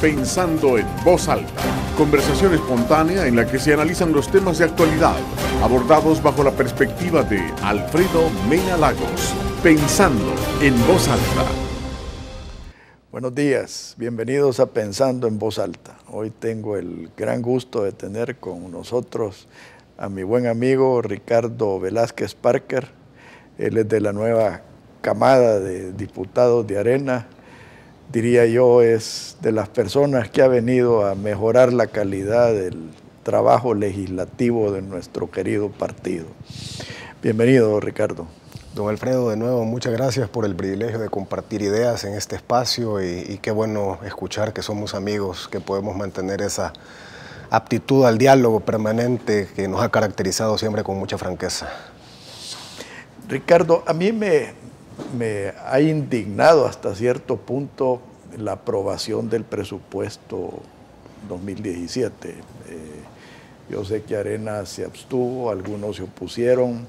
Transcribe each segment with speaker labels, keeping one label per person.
Speaker 1: Pensando en voz alta, conversación espontánea en la que se analizan los temas de actualidad, abordados bajo la perspectiva de Alfredo Mena Lagos. Pensando en voz alta. Buenos días, bienvenidos a Pensando en voz alta. Hoy tengo el gran gusto de tener con nosotros a mi buen amigo Ricardo Velázquez Parker. Él es de la nueva camada de diputados de Arena, diría yo, es de las personas que ha venido a mejorar la calidad del trabajo legislativo de nuestro querido partido. Bienvenido, Ricardo. Don Alfredo, de nuevo,
Speaker 2: muchas gracias por el privilegio de compartir ideas en este espacio y, qué bueno escuchar que somos amigos, que podemos mantener esa aptitud al diálogo permanente que nos
Speaker 1: ha caracterizado siempre con mucha franqueza. Ricardo, a mí me, me ha indignado hasta cierto punto la aprobación del presupuesto 2017. Eh, yo sé que Arena se abstuvo, algunos se opusieron,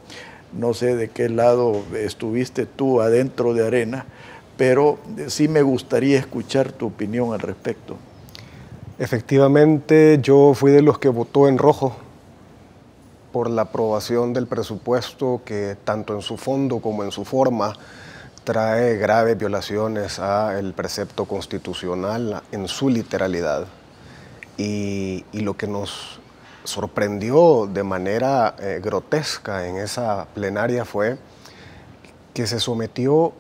Speaker 1: no sé de qué lado estuviste tú adentro de Arena, pero eh, sí me gustaría escuchar tu opinión al respecto.
Speaker 2: Efectivamente, yo fui de los que votó en rojo por la aprobación del presupuesto que tanto en su fondo como en su forma trae graves violaciones al precepto constitucional en su literalidad. Y, lo que nos sorprendió de manera eh, grotesca en esa plenaria fue que se sometió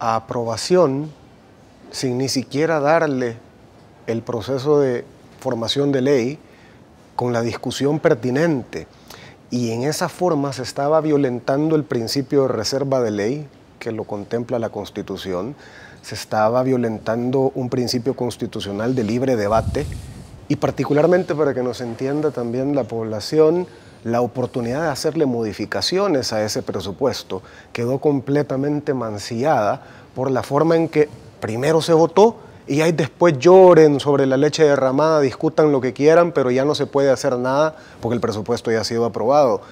Speaker 2: a aprobación sin ni siquiera darle el proceso de formación de ley con la discusión pertinente. Y en esa forma se estaba violentando el principio de reserva de ley, que lo contempla la Constitución, se estaba violentando un principio constitucional de libre debate y particularmente para que nos entienda también la población, la oportunidad de hacerle modificaciones a ese presupuesto quedó completamente mancillada por la forma en que primero se votó y ahí después lloren sobre la leche derramada, discutan lo que quieran, pero ya no se puede hacer nada porque el presupuesto ya ha sido aprobado.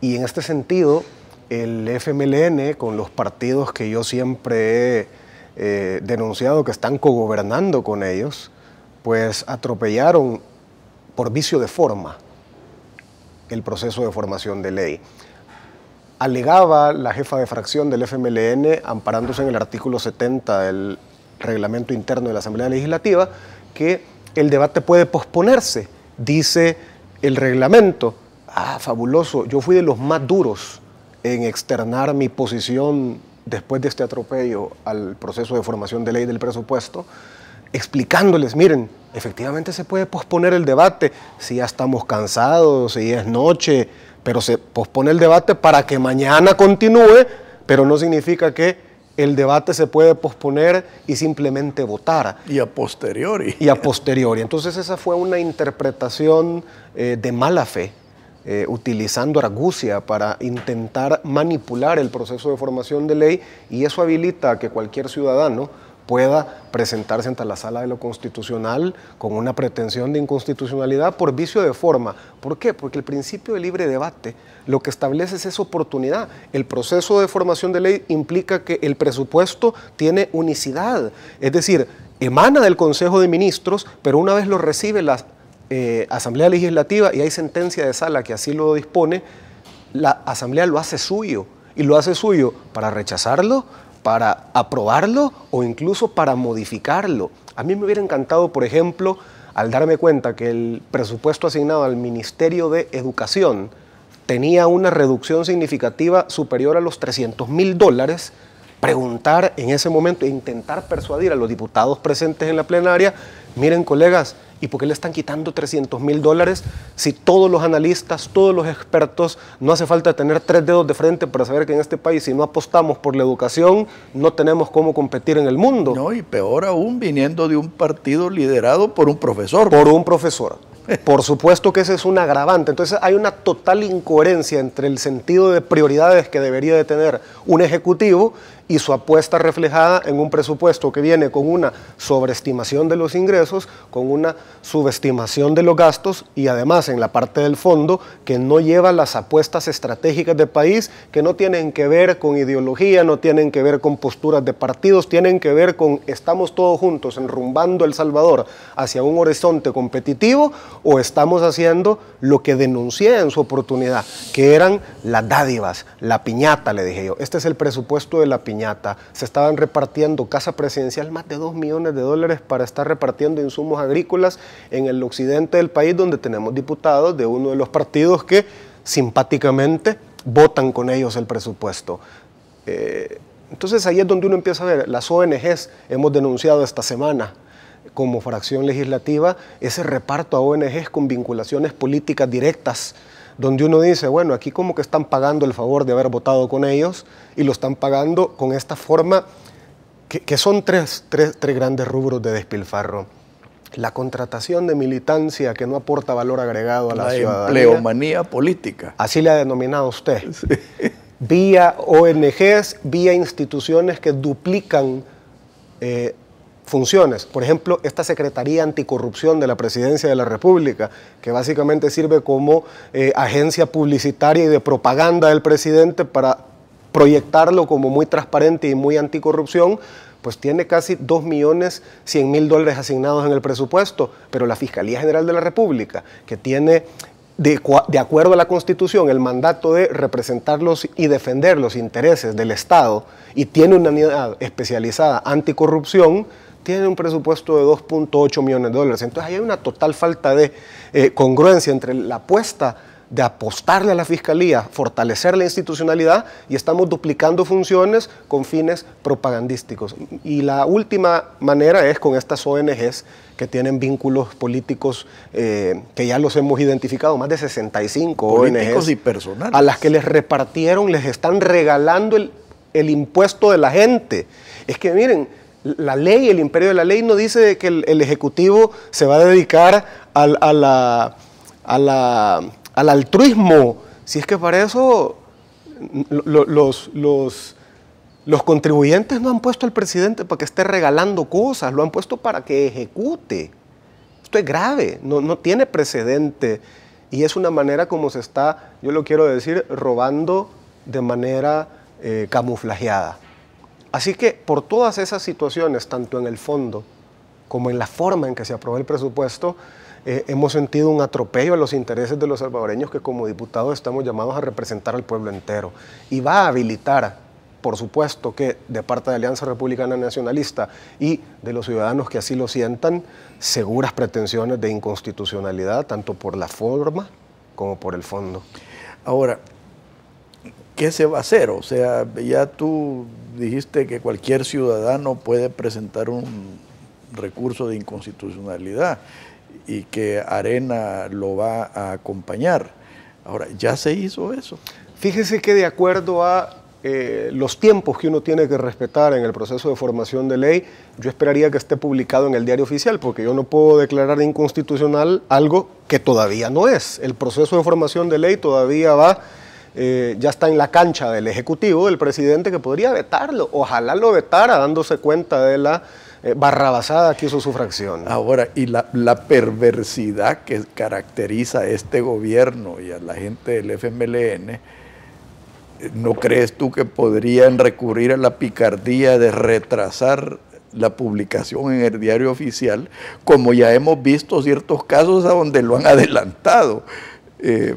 Speaker 2: Y en este sentido, el FMLN con los partidos que yo siempre he eh, denunciado que están cogobernando con ellos, pues atropellaron por vicio de forma el proceso de formación de ley. Alegaba la jefa de fracción del FMLN, amparándose en el artículo 70 del reglamento interno de la Asamblea Legislativa, que el debate puede posponerse, dice el reglamento. Ah, fabuloso, yo fui de los más duros en externar mi posición después de este atropello al proceso de formación de ley del presupuesto, explicándoles, miren, efectivamente se puede posponer el debate si ya estamos cansados, si es noche, pero se pospone el debate para que mañana continúe, pero no significa que el debate se puede posponer y simplemente votar. Y a posteriori. Y a posteriori. Entonces esa fue una interpretación eh, de mala fe eh, utilizando argucia para intentar manipular el proceso de formación de ley y eso habilita a que cualquier ciudadano pueda presentarse ante la sala de lo constitucional con una pretensión de inconstitucionalidad por vicio de forma. ¿Por qué? Porque el principio de libre debate lo que establece es esa oportunidad. El proceso de formación de ley implica que el presupuesto tiene unicidad, es decir, emana del Consejo de Ministros, pero una vez lo recibe la eh, asamblea Legislativa y hay sentencia de sala que así lo dispone, la Asamblea lo hace suyo y lo hace suyo para rechazarlo, para aprobarlo o incluso para modificarlo. A mí me hubiera encantado, por ejemplo, al darme cuenta que el presupuesto asignado al Ministerio de Educación tenía una reducción significativa superior a los 300 mil dólares, preguntar en ese momento e intentar persuadir a los diputados presentes en la plenaria, miren colegas, ¿Y por qué le están quitando 300 mil dólares si todos los analistas, todos los expertos, no hace falta tener tres dedos de frente para saber que en este país si no apostamos por la educación no tenemos cómo competir en el mundo? No, y peor aún viniendo de un partido liderado por un profesor. Por un profesor. Por supuesto que ese es un agravante. Entonces hay una total incoherencia entre el sentido de prioridades que debería de tener un ejecutivo y su apuesta reflejada en un presupuesto que viene con una sobreestimación de los ingresos, con una subestimación de los gastos y además en la parte del fondo que no lleva las apuestas estratégicas del país que no tienen que ver con ideología, no tienen que ver con posturas de partidos, tienen que ver con estamos todos juntos enrumbando El Salvador hacia un horizonte competitivo o estamos haciendo lo que denuncié en su oportunidad, que eran las dádivas, la piñata, le dije yo. Este es el presupuesto de la piñata se estaban repartiendo Casa Presidencial más de 2 millones de dólares para estar repartiendo insumos agrícolas en el occidente del país donde tenemos diputados de uno de los partidos que simpáticamente votan con ellos el presupuesto. Eh, entonces ahí es donde uno empieza a ver, las ONGs hemos denunciado esta semana como fracción legislativa ese reparto a ONGs con vinculaciones políticas directas donde uno dice, bueno, aquí como que están pagando el favor de haber votado con ellos y lo están pagando con esta forma, que, son tres, tres, grandes rubros de despilfarro la contratación de militancia que no aporta valor agregado a la, la ciudadanía.
Speaker 1: política.
Speaker 2: Así la ha denominado usted. Vía ONGs, vía instituciones que duplican eh, funciones. Por ejemplo, esta Secretaría Anticorrupción de la Presidencia de la República, que básicamente sirve como eh, agencia publicitaria y de propaganda del presidente para proyectarlo como muy transparente y muy anticorrupción, pues tiene casi 2.100.000 dólares asignados en el presupuesto, pero la Fiscalía General de la República, que tiene de, de, acuerdo a la Constitución, el mandato de representarlos y defender los intereses del Estado y tiene una unidad especializada anticorrupción, tiene un presupuesto de 2.8 millones de dólares. Entonces, hay una total falta de eh, congruencia entre la apuesta de apostarle a la fiscalía, fortalecer la institucionalidad y estamos duplicando funciones con fines propagandísticos. Y la última manera es con estas ONGs que tienen vínculos políticos eh, que ya los hemos identificado, más de 65 ONGs. y personales. A las que les repartieron, les están regalando el impuesto de la gente. Es que miren, la ley, el imperio de la ley, no dice que el, Ejecutivo se va a dedicar al, altruismo. Si es que para eso los, contribuyentes no han puesto al presidente para que esté regalando cosas, lo han puesto para que ejecute. Esto es grave, no, tiene precedente. Y es una manera como se está, yo lo quiero decir, robando de manera eh, camuflajeada. Así que por todas esas situaciones, tanto en el fondo como en la forma en que se aprobó el presupuesto, eh, hemos sentido un atropello a los intereses de los salvadoreños que como diputados estamos llamados a representar al pueblo entero. Y va a habilitar, por supuesto, que de parte de Alianza Republicana Nacionalista y de los ciudadanos que así lo sientan, seguras pretensiones de inconstitucionalidad, tanto por la forma como por el fondo.
Speaker 1: Ahora, ¿qué se va a hacer? O sea, ya tú dijiste que cualquier ciudadano puede presentar un recurso de inconstitucionalidad y que Arena lo va a acompañar. Ahora, ¿ya se hizo eso? Fíjese que de acuerdo a eh, los tiempos que uno tiene que
Speaker 2: respetar en el proceso de formación de ley, yo esperaría que esté publicado en el diario oficial, porque yo no puedo declarar inconstitucional algo que todavía no es. El proceso de formación de ley todavía va eh, ya está en la cancha del Ejecutivo, del presidente, que podría vetarlo. Ojalá lo vetara dándose cuenta de la eh, barrabasada que hizo su fracción. Ahora, y
Speaker 1: la, perversidad que caracteriza a este gobierno y a la gente del FMLN, eh, ¿no crees tú que podrían recurrir a la picardía de retrasar la publicación en el diario oficial, como ya hemos visto ciertos casos a donde lo han adelantado? Eh,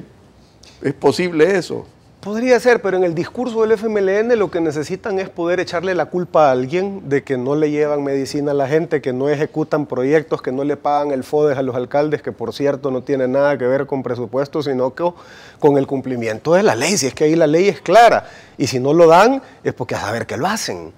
Speaker 1: ¿Es posible eso?
Speaker 2: Podría ser, pero en el discurso del FMLN lo que necesitan es poder echarle la culpa a alguien de que no le llevan medicina a la gente, que no ejecutan proyectos, que no le pagan el FODES a los alcaldes, que por cierto no tiene nada que ver con presupuesto, sino que con el cumplimiento de la ley. Si es que ahí la ley es clara y si no lo dan es porque a saber que lo hacen.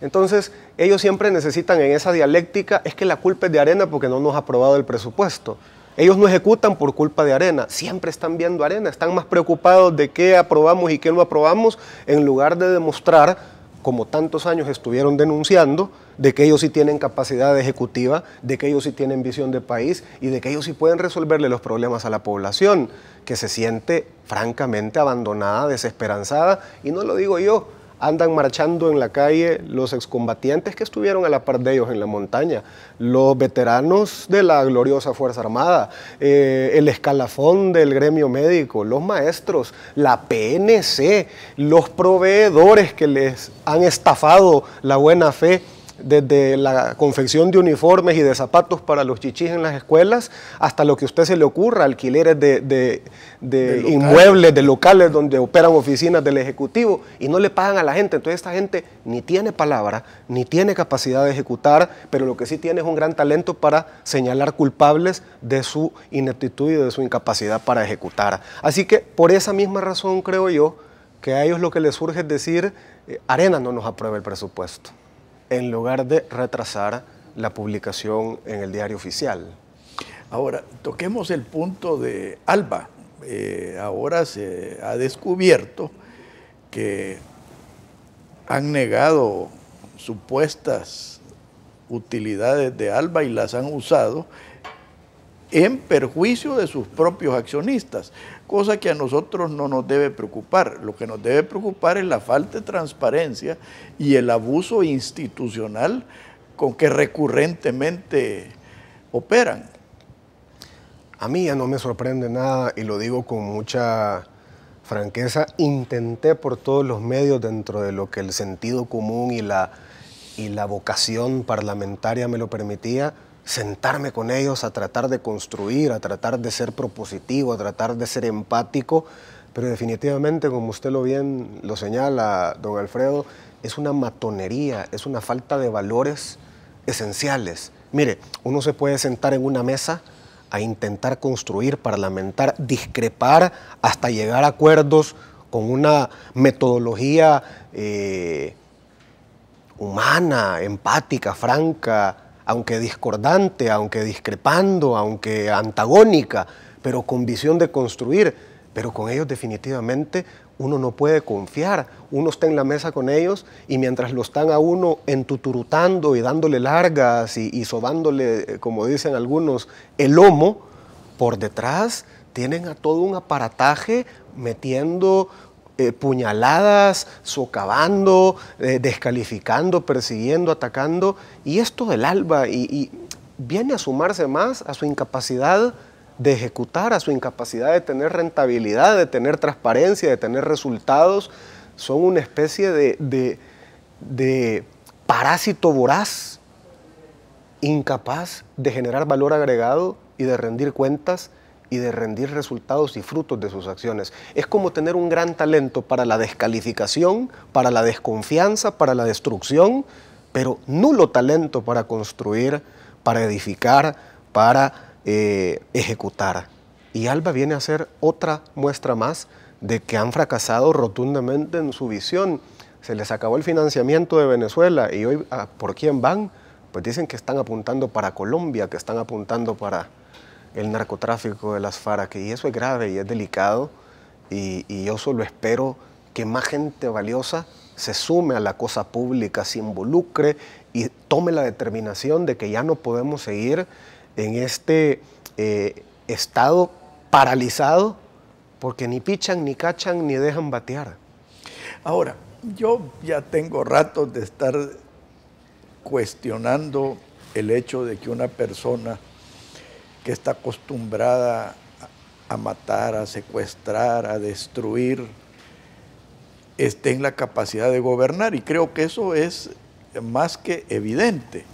Speaker 2: Entonces, ellos siempre necesitan en esa dialéctica, es que la culpa es de arena porque no nos ha aprobado el presupuesto. Ellos no ejecutan por culpa de arena, siempre están viendo arena, están más preocupados de qué aprobamos y qué no aprobamos en lugar de demostrar como tantos años estuvieron denunciando, de que ellos sí tienen capacidad ejecutiva, de que ellos sí tienen visión de país y de que ellos sí pueden resolverle los problemas a la población, que se siente francamente abandonada, desesperanzada, y no lo digo yo, andan marchando en la calle los excombatientes que estuvieron a la par de ellos en la montaña, los veteranos de la gloriosa Fuerza Armada, eh, el escalafón del gremio médico, los maestros, la PNC, los proveedores que les han estafado la buena fe desde la confección de uniformes y de zapatos para los chichis en las escuelas, hasta lo que a usted se le ocurra, alquileres de, inmuebles, de locales donde operan oficinas del Ejecutivo y no le pagan a la gente. Entonces esta gente ni tiene palabra, ni tiene capacidad de ejecutar, pero lo que sí tiene es un gran talento para señalar culpables de su ineptitud y de su incapacidad para ejecutar. Así que por esa misma razón creo yo que a ellos lo que les surge es decir, eh, Arena no nos aprueba el
Speaker 1: presupuesto en lugar de retrasar la publicación en el diario oficial. Ahora, toquemos el punto de Alba. Eh, ahora se ha descubierto que han negado supuestas utilidades de Alba y las han usado en perjuicio de sus propios accionistas cosa que a nosotros no nos debe preocupar. Lo que nos debe preocupar es la falta de transparencia y el abuso institucional con que recurrentemente operan. A mí ya no me sorprende nada y lo digo con mucha
Speaker 2: franqueza. Intenté por todos los medios dentro de lo que el sentido común y la, y la vocación parlamentaria me lo permitía sentarme con ellos a tratar de construir, a tratar de ser propositivo, a tratar de ser empático, pero definitivamente, como usted lo bien lo señala, don Alfredo, es una matonería, es una falta de valores esenciales. Mire, uno se puede sentar en una mesa a intentar construir, parlamentar, discrepar, hasta llegar a acuerdos con una metodología eh, humana, empática, franca, aunque discordante, aunque discrepando, aunque antagónica, pero con visión de construir. Pero con ellos definitivamente uno no puede confiar. Uno está en la mesa con ellos y mientras lo están a uno entuturutando y dándole largas y, sobándole, eh, como dicen algunos, el lomo, por detrás tienen a todo un aparataje metiendo eh, puñaladas, socavando, eh, descalificando, persiguiendo, atacando. Y esto del ALBA y, viene a sumarse más a su incapacidad de ejecutar, a su incapacidad de tener rentabilidad, de tener transparencia, de tener resultados. Son una especie de parásito voraz, incapaz de generar valor agregado y de rendir cuentas y de rendir resultados y frutos de sus acciones. Es como tener un gran talento para la descalificación, para la desconfianza, para la destrucción, pero nulo talento para construir, para edificar, para eh, ejecutar. Y Alba viene a ser otra muestra más de que han fracasado rotundamente en su visión. Se les acabó el financiamiento de Venezuela y hoy, ah, ¿por quién van? Pues dicen que están apuntando para Colombia, que están apuntando para, el narcotráfico de las FARC y eso es grave y es delicado y, yo solo espero que más gente valiosa se sume a la cosa pública, se involucre y tome la determinación de que ya no podemos seguir en este eh, estado paralizado porque ni pichan, ni cachan, ni dejan batear.
Speaker 1: Ahora, yo ya tengo ratos de estar cuestionando el hecho de que una persona que está acostumbrada a matar, a secuestrar, a destruir, esté en la capacidad de gobernar. Y creo que eso es más que evidente.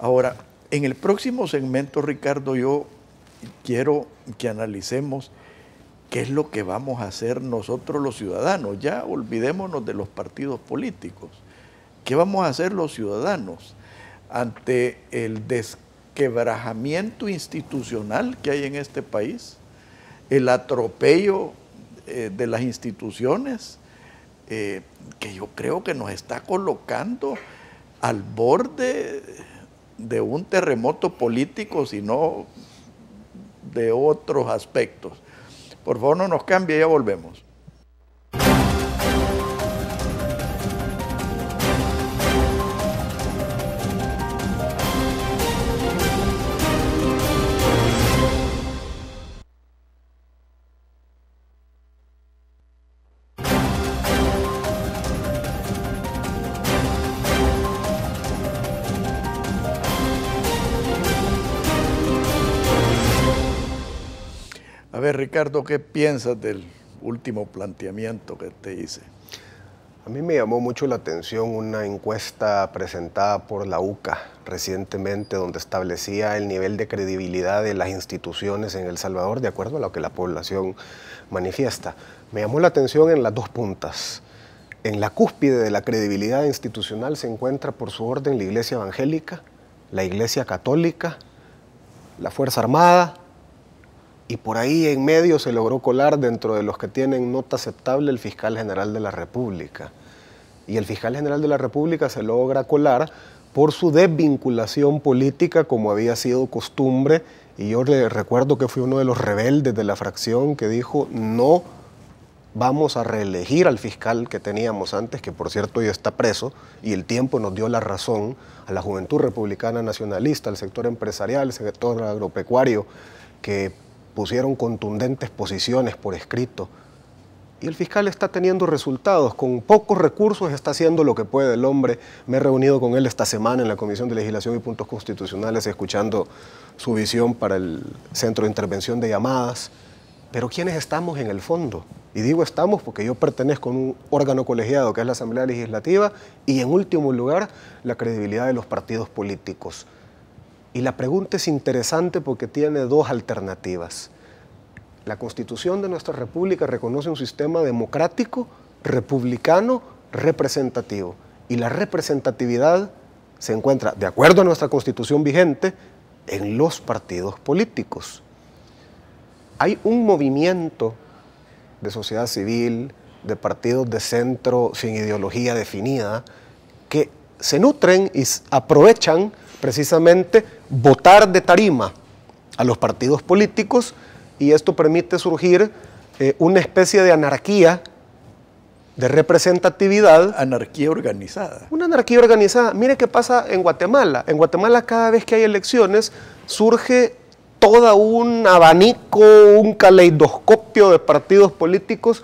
Speaker 1: Ahora, en el próximo segmento, Ricardo, yo quiero que analicemos qué es lo que vamos a hacer nosotros los ciudadanos. Ya olvidémonos de los partidos políticos. ¿Qué vamos a hacer los ciudadanos ante el descanso? quebrajamiento institucional que hay en este país, el atropello eh, de las instituciones, eh, que yo creo que nos está colocando al borde de un terremoto político, sino de otros aspectos. Por favor, no nos cambie, ya volvemos. Ricardo, ¿qué piensas del último planteamiento que te hice? A mí me llamó mucho la atención una
Speaker 2: encuesta presentada por la UCA recientemente donde establecía el nivel de credibilidad de las instituciones en El Salvador de acuerdo a lo que la población manifiesta. Me llamó la atención en las dos puntas. En la cúspide de la credibilidad institucional se encuentra por su orden la Iglesia Evangélica, la Iglesia Católica, la Fuerza Armada, y por ahí en medio se logró colar dentro de los que tienen nota aceptable el fiscal general de la República. Y el fiscal general de la República se logra colar por su desvinculación política como había sido costumbre. Y yo le recuerdo que fui uno de los rebeldes de la fracción que dijo no vamos a reelegir al fiscal que teníamos antes, que por cierto hoy está preso, y el tiempo nos dio la razón a la juventud republicana nacionalista, al sector empresarial, al sector agropecuario, que pusieron contundentes posiciones por escrito. Y el fiscal está teniendo resultados, con pocos recursos está haciendo lo que puede el hombre. Me he reunido con él esta semana en la Comisión de Legislación y Puntos Constitucionales, escuchando su visión para el Centro de Intervención de Llamadas. Pero ¿quiénes estamos en el fondo? Y digo estamos porque yo pertenezco a un órgano colegiado que es la Asamblea Legislativa y en último lugar la credibilidad de los partidos políticos. Y la pregunta es interesante porque tiene dos alternativas. La constitución de nuestra república reconoce un sistema democrático, republicano, representativo. Y la representatividad se encuentra, de acuerdo a nuestra constitución vigente, en los partidos políticos. Hay un movimiento de sociedad civil, de partidos de centro sin ideología definida, que se nutren y aprovechan precisamente votar de tarima a los partidos políticos y esto permite surgir eh, una especie de anarquía de representatividad. Anarquía organizada. Una anarquía organizada. Mire qué pasa en Guatemala. En Guatemala cada vez que hay elecciones surge todo un abanico, un caleidoscopio de partidos políticos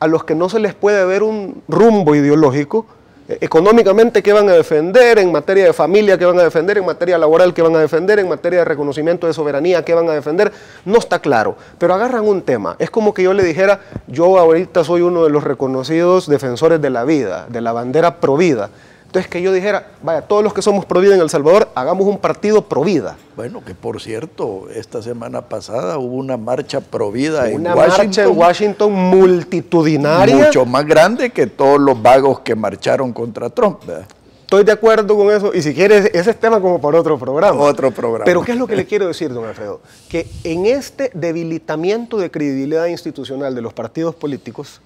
Speaker 2: a los que no se les puede ver un rumbo ideológico, eh, económicamente qué van a defender, en materia de familia que van a defender, en materia laboral que van a defender, en materia de reconocimiento de soberanía qué van a defender, no está claro. Pero agarran un tema. Es como que yo le dijera, yo ahorita soy uno de los reconocidos defensores de la vida, de la bandera provida es que yo dijera, vaya, todos los que somos pro vida en El Salvador, hagamos un partido pro vida.
Speaker 1: Bueno, que por cierto, esta semana pasada hubo una marcha provida en Washington. Una marcha en Washington
Speaker 2: multitudinaria. Mucho más grande
Speaker 1: que todos los vagos que marcharon contra Trump,
Speaker 2: Estoy de acuerdo con eso, y si quieres, ese es tema como para otro programa. Otro programa. Pero ¿qué es lo que le quiero decir, don Alfredo? Que en este debilitamiento de credibilidad institucional de los partidos políticos,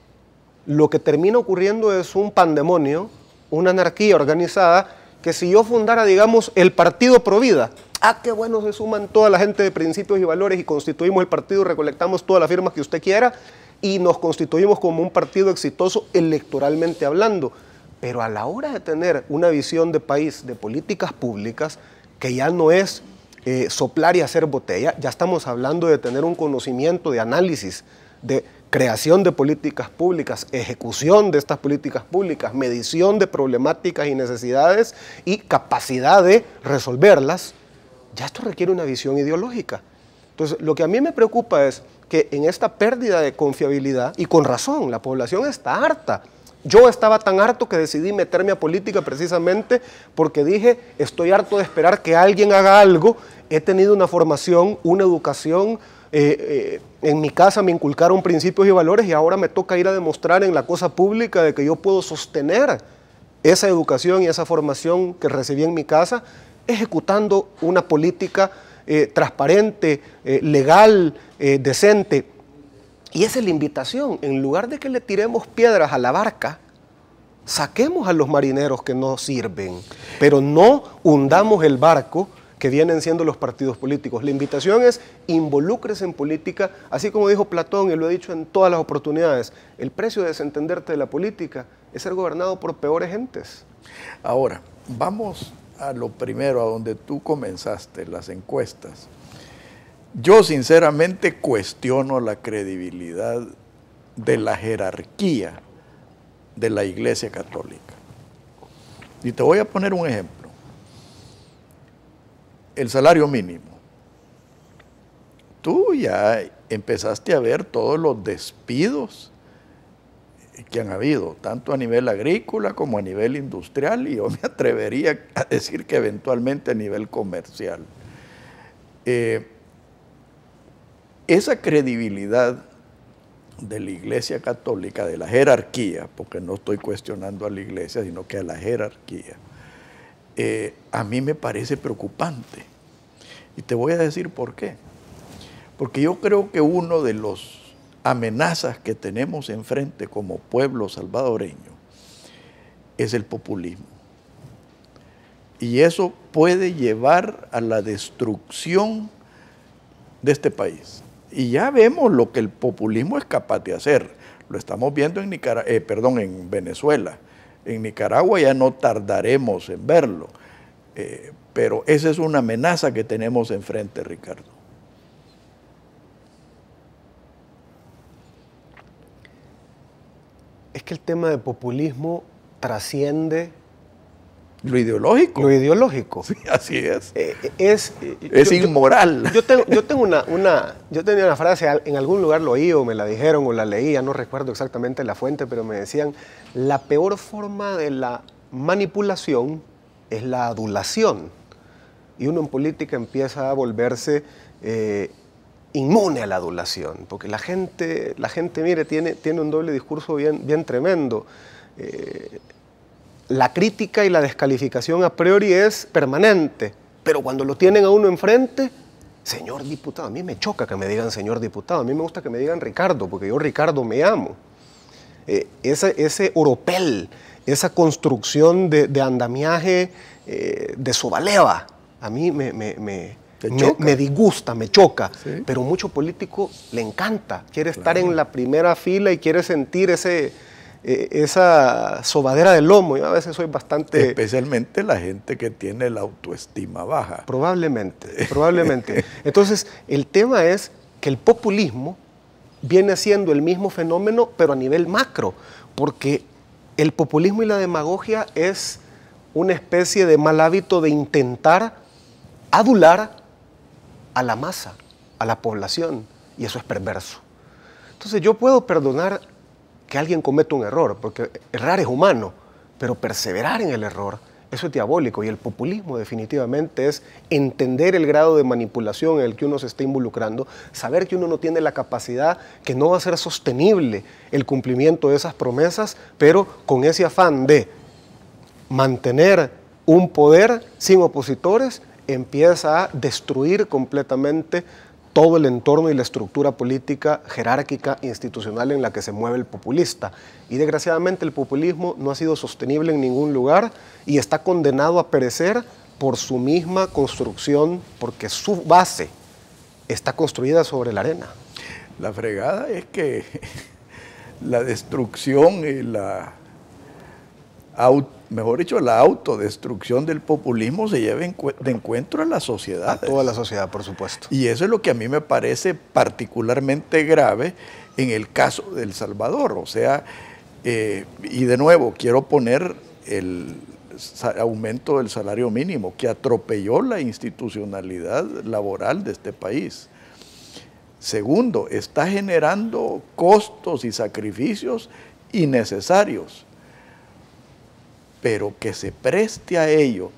Speaker 2: lo que termina ocurriendo es un pandemonio una anarquía organizada que si yo fundara, digamos, el Partido Provida, ah, qué bueno, se suman toda la gente de principios y valores y constituimos el partido, recolectamos todas las firmas que usted quiera y nos constituimos como un partido exitoso electoralmente hablando. Pero a la hora de tener una visión de país, de políticas públicas, que ya no es eh, soplar y hacer botella, ya estamos hablando de tener un conocimiento de análisis, de creación de políticas públicas, ejecución de estas políticas públicas, medición de problemáticas y necesidades y capacidad de resolverlas, ya esto requiere una visión ideológica. Entonces, lo que a mí me preocupa es que en esta pérdida de confiabilidad, y con razón, la población está harta. Yo estaba tan harto que decidí meterme a política precisamente porque dije, estoy harto de esperar que alguien haga algo, he tenido una formación, una educación, eh, eh en mi casa me inculcaron principios y valores y ahora me toca ir a demostrar en la cosa pública de que yo puedo sostener esa educación y esa formación que recibí en mi casa ejecutando una política eh, transparente, eh, legal, eh, decente. Y esa es la invitación. En lugar de que le tiremos piedras a la barca, saquemos a los marineros que no sirven, pero no hundamos el barco que vienen siendo los partidos políticos. La invitación es involúcrese en política, así como dijo Platón y lo he dicho en todas las oportunidades,
Speaker 1: el precio de desentenderte de la política es ser gobernado por peores gentes. Ahora, vamos a lo primero, a donde tú comenzaste, las encuestas. Yo sinceramente cuestiono la credibilidad de la jerarquía de la Iglesia Católica. Y te voy a poner un ejemplo el salario mínimo, tú ya empezaste a ver todos los despidos que han habido, tanto a nivel agrícola como a nivel industrial, y yo me atrevería a decir que eventualmente a nivel comercial. Eh, esa credibilidad de la Iglesia Católica, de la jerarquía, porque no estoy cuestionando a la Iglesia, sino que a la jerarquía, eh, a mí me parece preocupante. Y te voy a decir por qué. Porque yo creo que una de las amenazas que tenemos enfrente como pueblo salvadoreño es el populismo. Y eso puede llevar a la destrucción de este país. Y ya vemos lo que el populismo es capaz de hacer. Lo estamos viendo en, Nicaragua eh, perdón, en Venezuela. En Nicaragua ya no tardaremos en verlo. Eh, pero esa es una amenaza que tenemos enfrente, Ricardo. Es
Speaker 2: que el tema de populismo trasciende
Speaker 1: lo ideológico. Lo ideológico. Sí, así es. Eh,
Speaker 2: eh, es, eh, inmoral. Yo, tengo, yo, tengo, una, una, yo tenía una frase, en algún lugar lo oí o me la dijeron o la leía, no recuerdo exactamente la fuente, pero me decían, la peor forma de la manipulación es la adulación y uno en política empieza a volverse eh, inmune a la adulación, porque la gente, la gente mire, tiene, tiene un doble discurso bien, bien tremendo. Eh, la crítica y la descalificación a priori es permanente, pero cuando lo tienen a uno enfrente, señor diputado, a mí me choca que me digan señor diputado, a mí me gusta que me digan Ricardo, porque yo Ricardo me amo. Eh, ese, oropel, esa construcción de, andamiaje de sobaleva, a mí me, me, disgusta, me choca, pero mucho político le encanta, quiere estar en la primera fila y quiere sentir ese, e, esa sobadera del lomo. Yo a veces soy bastante... Especialmente la gente que tiene la autoestima baja. Probablemente, probablemente. Entonces, el tema es que el populismo viene siendo el mismo fenómeno, pero a nivel macro, porque el populismo y la demagogia es una especie de mal hábito de intentar adular a la masa, a la población, y eso es perverso. Entonces yo puedo perdonar que alguien cometa un error, porque errar es humano, pero perseverar en el error, eso es diabólico y el populismo definitivamente es entender el grado de manipulación en el que uno se está involucrando, saber que uno no tiene la capacidad, que no va a ser sostenible el cumplimiento de esas promesas, pero con ese afán de mantener un poder sin opositores empieza a destruir completamente todo el entorno y la estructura política jerárquica institucional en la que se mueve el populista. Y desgraciadamente el populismo no ha sido sostenible en ningún lugar y está condenado a perecer por su misma construcción, porque su base
Speaker 1: está construida sobre la arena. La fregada es que la destrucción y la auto mejor dicho, la autodestrucción del populismo se lleva de encuentro a la sociedad. A toda la sociedad, por supuesto. Y eso es lo que a mí me parece particularmente grave en el caso de El Salvador. O sea, eh, y de nuevo, quiero poner el aumento del salario mínimo que atropelló la institucionalidad laboral de este país. Segundo, está generando costos y sacrificios innecesarios pero que se preste a ello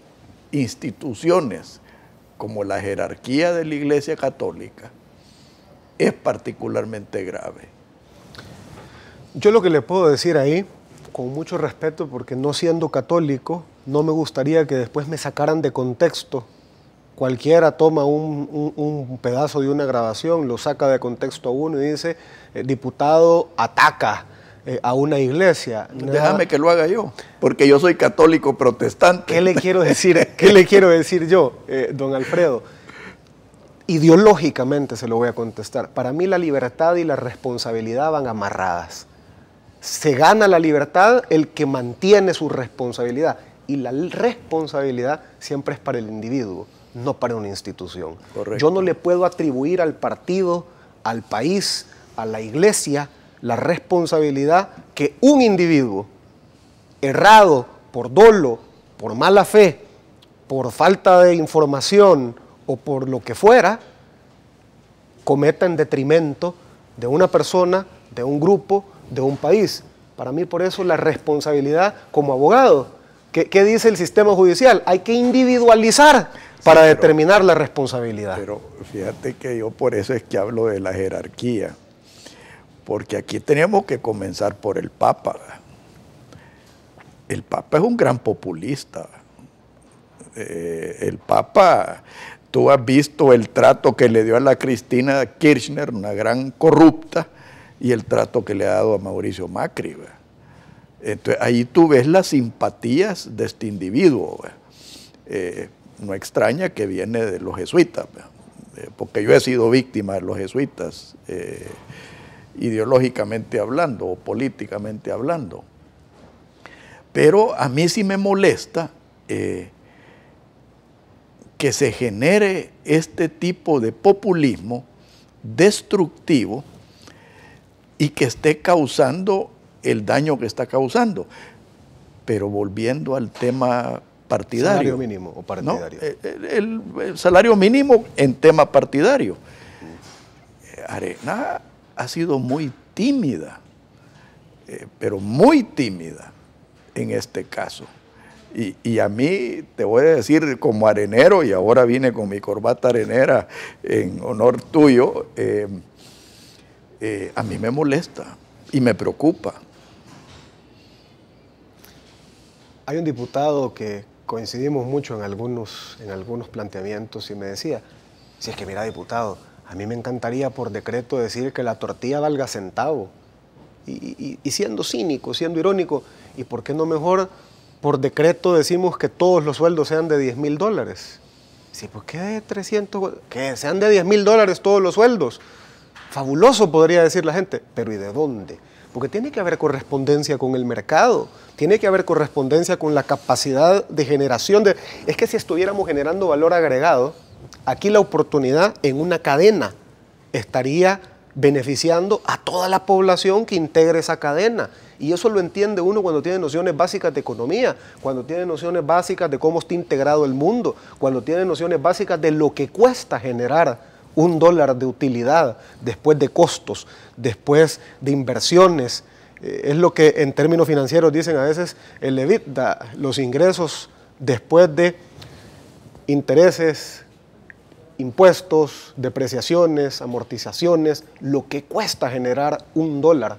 Speaker 1: instituciones como la jerarquía de la Iglesia Católica, es particularmente grave.
Speaker 2: Yo lo que le puedo decir ahí, con mucho respeto, porque no siendo católico, no me gustaría que después me sacaran de contexto. Cualquiera toma un, pedazo de una grabación, lo saca de contexto a uno y dice, eh, diputado ataca eh, a una iglesia. Déjame
Speaker 1: que lo haga yo, porque yo soy católico protestante. ¿Qué
Speaker 2: le quiero decir, le quiero decir yo, eh, don Alfredo? Ideológicamente se lo voy a contestar. Para mí la libertad y la responsabilidad van amarradas. Se gana la libertad el que mantiene su responsabilidad. Y la responsabilidad siempre es para el individuo, no para una institución. Yo no le puedo atribuir al partido, al país, a la iglesia, la responsabilidad que un individuo errado por dolo, por mala fe, por falta de información o por lo que fuera, cometa en detrimento de una persona, de un grupo, de un país. Para mí por eso la responsabilidad como abogado. ¿Qué, dice el sistema judicial? Hay que individualizar para determinar
Speaker 1: la responsabilidad. Pero fíjate que yo por eso es que hablo de la jerarquía porque aquí tenemos que comenzar por el Papa. El Papa es un gran populista. Eh, el Papa, tú has visto el trato que le dio a la Cristina Kirchner, una gran corrupta, y el trato que le ha dado a Mauricio Macri. Entonces, ahí tú ves las simpatías de este individuo. Eh, no extraña que viene de los jesuitas, eh, porque yo he sido víctima de los jesuitas ideológicamente hablando o políticamente hablando. Pero a mí sí me molesta eh, que se genere este tipo de populismo destructivo y que esté causando el daño que está causando. Pero volviendo al tema partidario. Salario mínimo o partidario. Eh, eh, el, el, salario mínimo en tema partidario. Arena ha sido muy tímida, eh, pero muy tímida en este caso. Y, a mí, te voy a decir, como arenero, y ahora vine con mi corbata arenera en honor tuyo, eh, eh, a mí me molesta y me preocupa.
Speaker 2: Hay un diputado que coincidimos mucho en algunos, en algunos planteamientos y me decía, si es que mira diputado, a mí me encantaría por decreto decir que la tortilla valga centavo. Y, siendo cínico, siendo irónico, ¿y por qué no mejor por decreto decimos que todos los sueldos sean de 10 mil dólares? Sí, ¿por qué de 300? Que sean de 10 mil dólares todos los sueldos. Fabuloso, podría decir la gente, pero ¿y de dónde? Porque tiene que haber correspondencia con el mercado, tiene que haber correspondencia con la capacidad de generación de... Es que si estuviéramos generando valor agregado, Aquí la oportunidad en una cadena estaría beneficiando a toda la población que integre esa cadena. Y eso lo entiende uno cuando tiene nociones básicas de economía, cuando tiene nociones básicas de cómo está integrado el mundo, cuando tiene nociones básicas de lo que cuesta generar un dólar de utilidad después de costos, después de inversiones. Eh, es lo que en términos financieros dicen a veces el EBITDA, los ingresos después de intereses, impuestos, depreciaciones, amortizaciones, lo que cuesta generar un dólar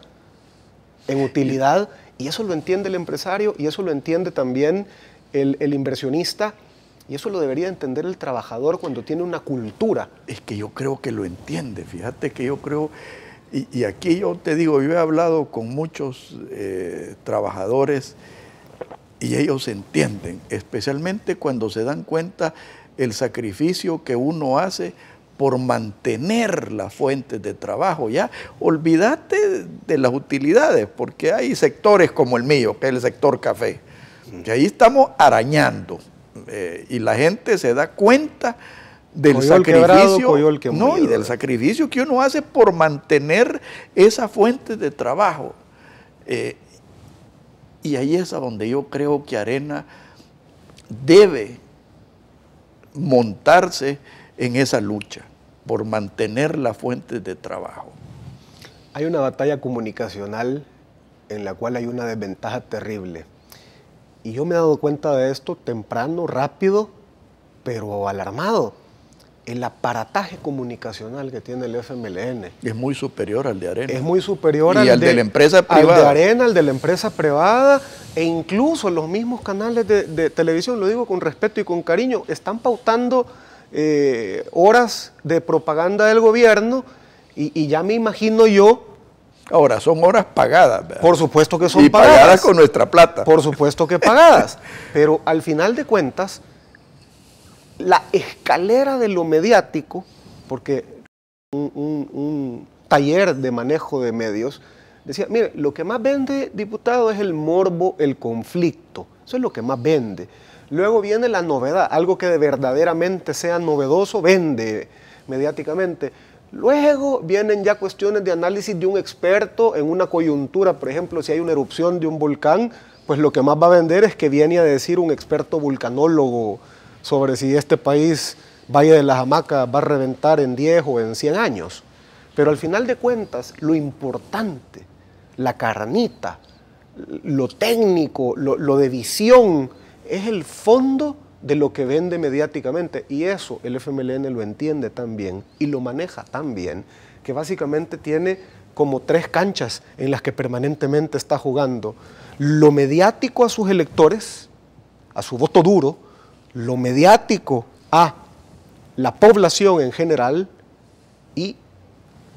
Speaker 2: en utilidad. Y eso lo entiende el empresario y eso lo entiende también el,
Speaker 1: inversionista. Y eso lo debería entender el trabajador cuando tiene una cultura. Es que yo creo que lo entiende, fíjate que yo creo, y, aquí yo te digo, yo he hablado con muchos eh, trabajadores y ellos entienden, especialmente cuando se dan cuenta el sacrificio que uno hace por mantener las fuentes de trabajo, ¿ya? Olvídate de las utilidades, porque hay sectores como el mío, que es el sector café, que ahí estamos arañando, eh, y la gente se da cuenta
Speaker 2: del sacrificio que no,
Speaker 1: y del sacrificio que uno hace por mantener esa fuente de trabajo. Eh, y ahí es a donde yo creo que Arena debe montarse en esa lucha por mantener las fuentes de trabajo. Hay una batalla comunicacional
Speaker 2: en la cual hay una desventaja terrible. Y yo me he dado cuenta de esto temprano, rápido, pero alarmado el aparataje comunicacional que tiene el FMLN. Es muy superior al de Arena. Es muy superior y al, de, la empresa privada. Al de Arena, al de la empresa privada, e incluso los mismos canales de, televisión, lo digo con respeto y con cariño, están pautando eh, horas de propaganda del gobierno y, ya me imagino yo. Ahora, son horas pagadas. Por supuesto que son y pagadas con nuestra plata. Por supuesto que pagadas. pero al final de cuentas la escalera de lo mediático, porque un, taller de manejo de medios decía, mire, lo que más vende, diputado, es el morbo, el conflicto. Eso es lo que más vende. Luego viene la novedad, algo que verdaderamente sea novedoso, vende mediáticamente. Luego vienen ya cuestiones de análisis de un experto en una coyuntura, por ejemplo, si hay una erupción de un volcán, pues lo que más va a vender es que viene a decir un experto vulcanólogo sobre si este país, Valle de la hamacas va a reventar en 10 o en 100 años. Pero al final de cuentas, lo importante, la carnita, lo técnico, lo, lo de visión, es el fondo de lo que vende mediáticamente. Y eso el FMLN lo entiende tan bien y lo maneja tan bien que básicamente tiene como tres canchas en las que permanentemente está jugando. Lo mediático a sus electores, a su voto duro, lo mediático a la población en general y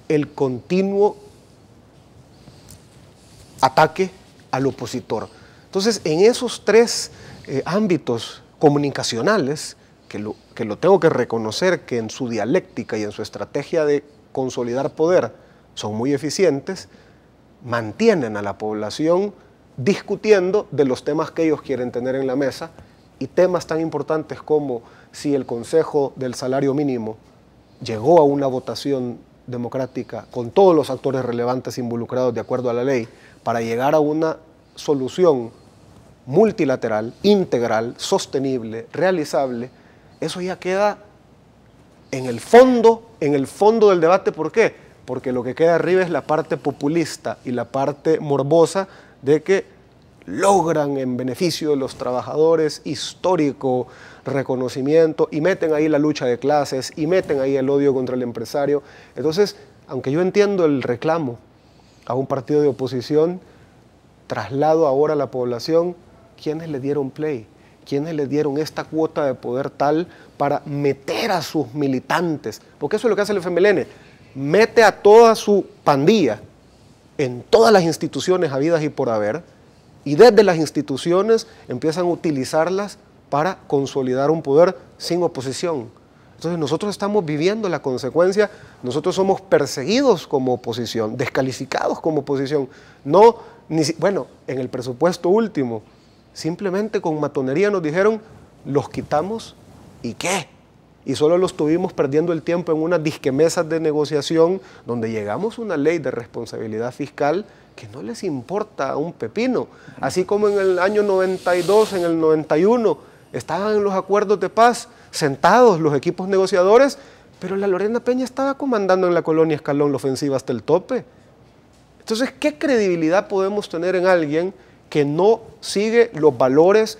Speaker 2: el continuo ataque al opositor. Entonces, en esos tres eh, ámbitos comunicacionales, que que lo tengo que reconocer que en su dialéctica y en su estrategia de consolidar poder son muy eficientes, mantienen a la población discutiendo de los temas que ellos quieren tener en la mesa y temas tan importantes como si el Consejo del Salario Mínimo llegó a una votación democrática con todos los actores relevantes involucrados de acuerdo a la ley para llegar a una solución multilateral, integral, sostenible, realizable, eso ya queda en el fondo, en el fondo del debate, ¿por qué? Porque lo que queda arriba es la parte populista y la parte morbosa de que logran en beneficio de los trabajadores histórico reconocimiento y meten ahí la lucha de clases y meten ahí el odio contra el empresario. Entonces, aunque yo entiendo el reclamo a un partido de oposición, traslado ahora a la población ¿quiénes le dieron play, ¿Quiénes le dieron esta cuota de poder tal para meter a sus militantes, porque eso es lo que hace el FMLN, mete a toda su pandilla en todas las instituciones habidas y por haber, y desde las instituciones empiezan a utilizarlas para consolidar un poder sin oposición. Entonces nosotros estamos viviendo la consecuencia, nosotros somos perseguidos como oposición, descalificados como oposición. No, ni, bueno, en el presupuesto último, simplemente con matonería nos dijeron, los quitamos y qué. Y solo los tuvimos perdiendo el tiempo en unas disquemesas de negociación donde llegamos a una ley de responsabilidad fiscal que no les importa un pepino. Así como en el año 92, en el 91, estaban en los acuerdos de paz, sentados los equipos negociadores, pero la Lorena Peña estaba comandando en la colonia Escalón la ofensiva hasta el tope. Entonces, ¿qué credibilidad podemos tener en alguien que no sigue los valores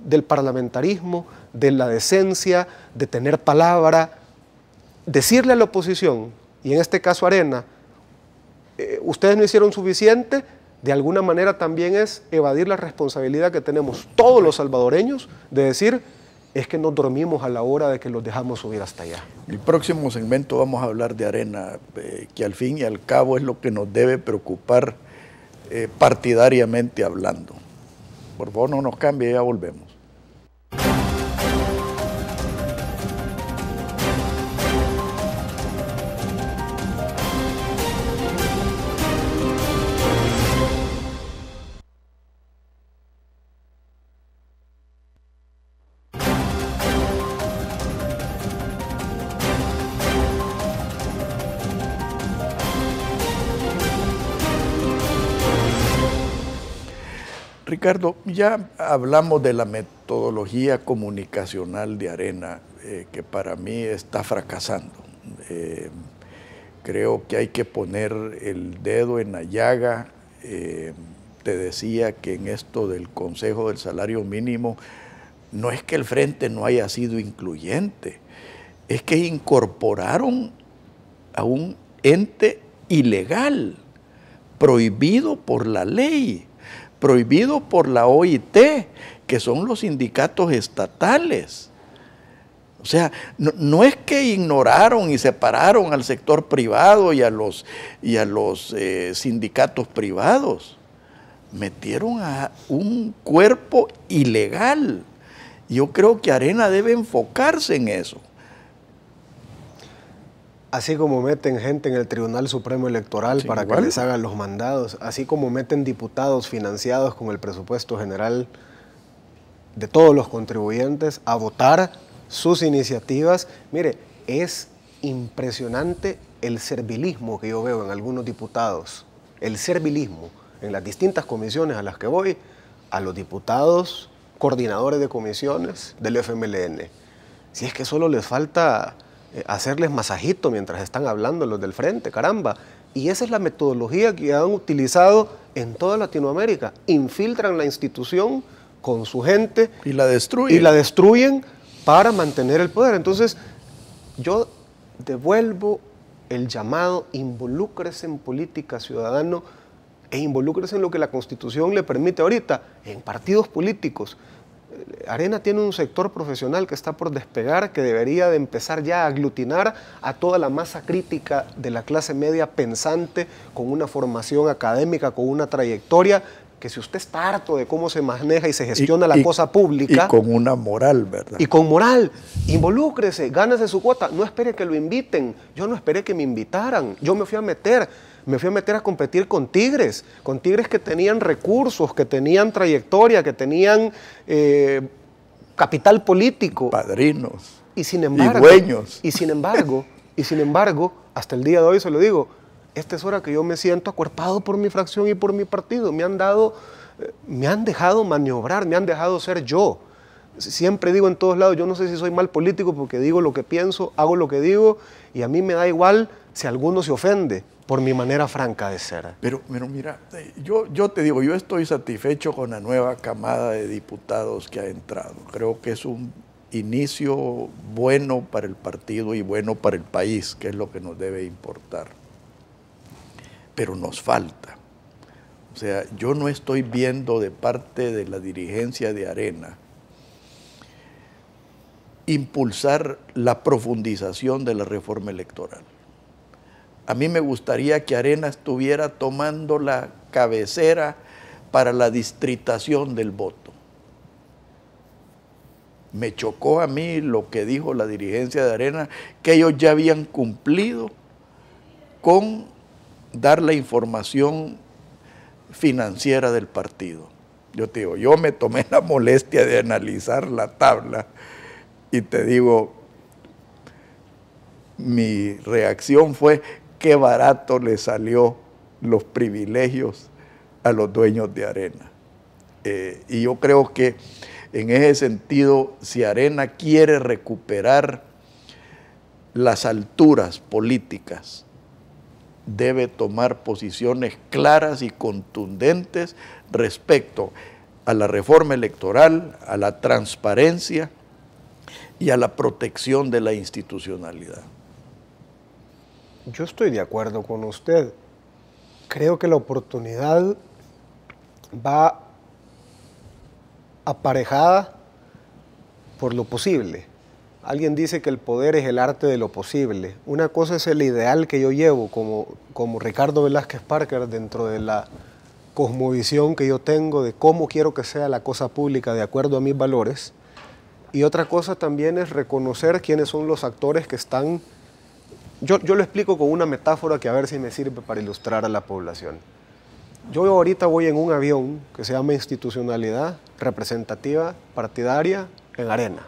Speaker 2: del parlamentarismo, de la decencia, de tener palabra? Decirle a la oposición, y en este caso Arena, eh, ustedes no hicieron suficiente, de alguna manera también es evadir la responsabilidad que tenemos todos los salvadoreños de decir,
Speaker 1: es que nos dormimos a la hora de que los dejamos subir hasta allá. El próximo segmento vamos a hablar de arena, eh, que al fin y al cabo es lo que nos debe preocupar eh, partidariamente hablando. Por favor, no nos cambie, ya volvemos. Ricardo, ya hablamos de la metodología comunicacional de Arena, eh, que para mí está fracasando. Eh, creo que hay que poner el dedo en la llaga. Eh, te decía que en esto del Consejo del Salario Mínimo, no es que el Frente no haya sido incluyente, es que incorporaron a un ente ilegal, prohibido por la ley prohibido por la OIT, que son los sindicatos estatales. O sea, no, es que ignoraron y separaron al sector privado y a los, y a los eh, sindicatos privados. Metieron a un cuerpo ilegal. Yo creo que Arena debe enfocarse en eso. Así
Speaker 2: como meten gente en el Tribunal Supremo Electoral para que les hagan los mandados, así como meten diputados financiados con el presupuesto general de todos los contribuyentes a votar sus iniciativas. Mire, es impresionante el servilismo que yo veo en algunos diputados, el servilismo en las distintas comisiones a las que voy, a los diputados coordinadores de comisiones del FMLN. Si es que solo les falta eh, hacerles masajito mientras están hablando los del frente, caramba. Y esa es la metodología que han utilizado en toda Latinoamérica. Infiltran la institución con su gente. Y la destruyen. Y la destruyen para mantener el poder. Entonces, yo devuelvo el llamado, involúcrese en política ciudadano e involúcrese en lo que la Constitución le permite ahorita, en partidos políticos. Arena tiene un sector profesional que está por despegar, que debería de empezar ya a aglutinar a toda la masa crítica de la clase media pensante, con una formación académica, con una trayectoria, que si usted está harto de cómo se maneja y se gestiona la cosa pública. Y con
Speaker 1: una moral, ¿verdad? Y
Speaker 2: con moral. Involúcrese, gánese su cuota. No espere que lo inviten. Yo no esperé que me invitaran. Yo me fui a meter me fui a meter a competir con tigres, con tigres que tenían recursos, que tenían trayectoria, que tenían eh, capital político. Padrinos. Y sin embargo. Y, sin embargo, y sin embargo, hasta el día de hoy se lo digo, esta es hora que yo me siento acuerpado por mi fracción y por mi partido. Me han dado, eh, me han dejado maniobrar, me han dejado ser yo. Siempre digo en todos lados, yo no sé si soy mal político porque digo lo que pienso, hago lo que digo y a mí me da igual si alguno se ofende por mi manera franca de ser. Pero, mira,
Speaker 1: eh, yo te digo, yo estoy satisfecho con la nueva camada de diputados que ha entrado. Creo que es un inicio bueno para el partido y bueno para el país, que es lo que nos debe importar. Pero nos falta. O sea, yo no estoy viendo de parte de la dirigencia de Arena impulsar la profundización de la reforma electoral. A mí me gustaría que Arena estuviera tomando la cabecera para la distritación del voto. Me chocó a mí lo que dijo la dirigencia de Arena, que ellos ya habían cumplido con dar la información financiera del partido. Yo te digo, yo me tomé la molestia de analizar la tabla y te digo, mi reacción fue, qué barato le salió los privilegios a los dueños de arena. Eh, y yo creo que en ese sentido, si Arena quiere recuperar las alturas políticas, debe tomar posiciones claras y contundentes respecto a la reforma electoral, a la transparencia y a la protección de la institucionalidad.
Speaker 2: Yo estoy de acuerdo con usted. Creo que la oportunidad va aparejada por lo posible. Alguien dice que el poder es el arte de lo posible. Una cosa es el ideal que yo llevo como, como Ricardo Velázquez Parker dentro de la cosmovisión que yo tengo de cómo quiero que sea la cosa pública de acuerdo a mis valores. Y otra cosa también es reconocer quiénes son los actores que están yo, lo explico con una metáfora que a ver si me sirve para ilustrar a la población. Yo ahorita voy en un avión que se llama institucionalidad representativa partidaria en arena.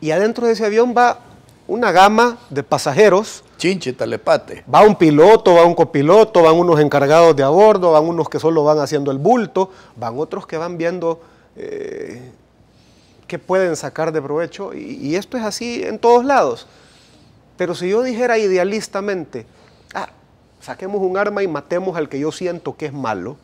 Speaker 2: Y adentro de ese avión va una gama de pasajeros. Chinche, talepate. Va un piloto, va un copiloto, van unos encargados de a bordo, van unos que solo van haciendo el bulto, van otros que van viendo eh, qué pueden sacar de provecho. y esto es así en todos lados. Pero si yo dijera idealistamente, ah, saquemos un arma y matemos al que yo siento que es malo,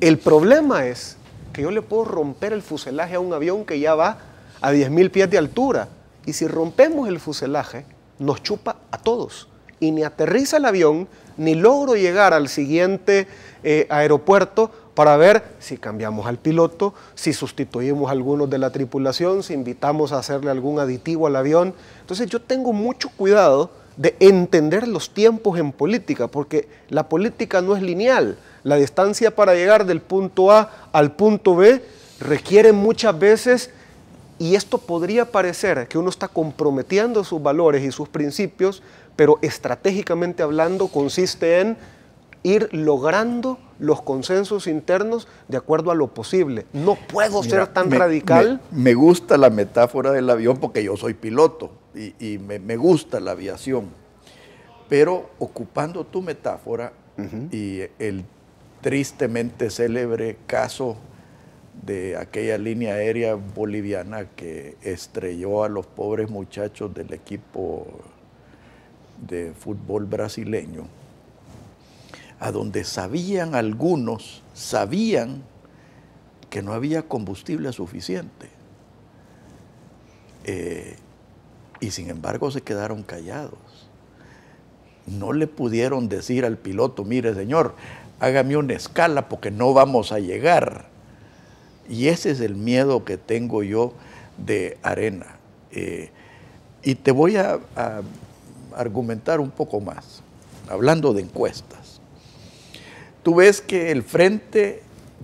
Speaker 2: el problema es que yo le puedo romper el fuselaje a un avión que ya va a 10.000 pies de altura. Y si rompemos el fuselaje, nos chupa a todos. Y ni aterriza el avión, ni logro llegar al siguiente eh, aeropuerto para ver si cambiamos al piloto, si sustituimos a algunos de la tripulación, si invitamos a hacerle algún aditivo al avión. Entonces yo tengo mucho cuidado de entender los tiempos en política, porque la política no es lineal. La distancia para llegar del punto A al punto B requiere muchas veces, y esto podría parecer que uno está comprometiendo sus valores y sus principios, pero estratégicamente hablando consiste en ir logrando los consensos
Speaker 1: internos de acuerdo a lo posible. No puedo ser tan radical. Me, gusta la metáfora del avión porque yo soy piloto y, me, gusta la aviación. Pero ocupando tu metáfora y el tristemente célebre caso de aquella línea aérea boliviana que estrelló a los pobres muchachos del equipo de fútbol brasileño a donde sabían algunos, sabían que no había combustible suficiente. Eh, y sin embargo se quedaron callados. No le pudieron decir al piloto, mire señor, hágame una escala porque no vamos a llegar. Y ese es el miedo que tengo yo de arena. Eh, y te voy a argumentar un poco más, hablando de encuestas tú ves que el frente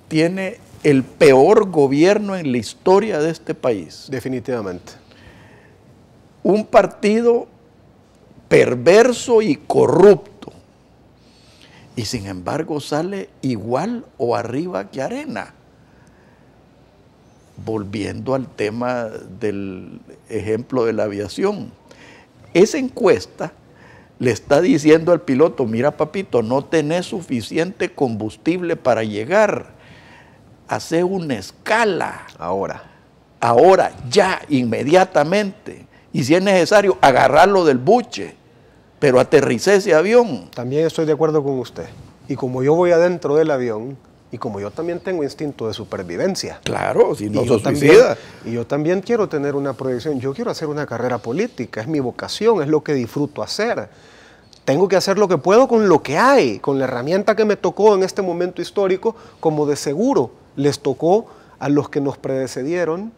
Speaker 1: tiene el peor gobierno en la historia de este país. Definitivamente. Un partido perverso y corrupto. Y sin embargo sale igual o arriba que arena. Volviendo al tema del ejemplo de la aviación. Esa encuesta le está diciendo al piloto, mira papito, no tenés suficiente combustible para llegar. Hace una escala. Ahora. Ahora, ya, inmediatamente. Y si es necesario, agarrarlo del buche. Pero aterrice ese avión. También estoy de acuerdo con usted. Y como yo voy adentro del avión, y como yo
Speaker 2: también tengo instinto de supervivencia.
Speaker 1: Claro, si no y sos
Speaker 2: Y yo también quiero tener una proyección. Yo quiero hacer una carrera política. Es mi vocación, es lo que disfruto hacer. Tengo que hacer lo que puedo con lo que hay, con la herramienta que me tocó en este momento histórico, como de seguro les tocó a los que nos predecedieron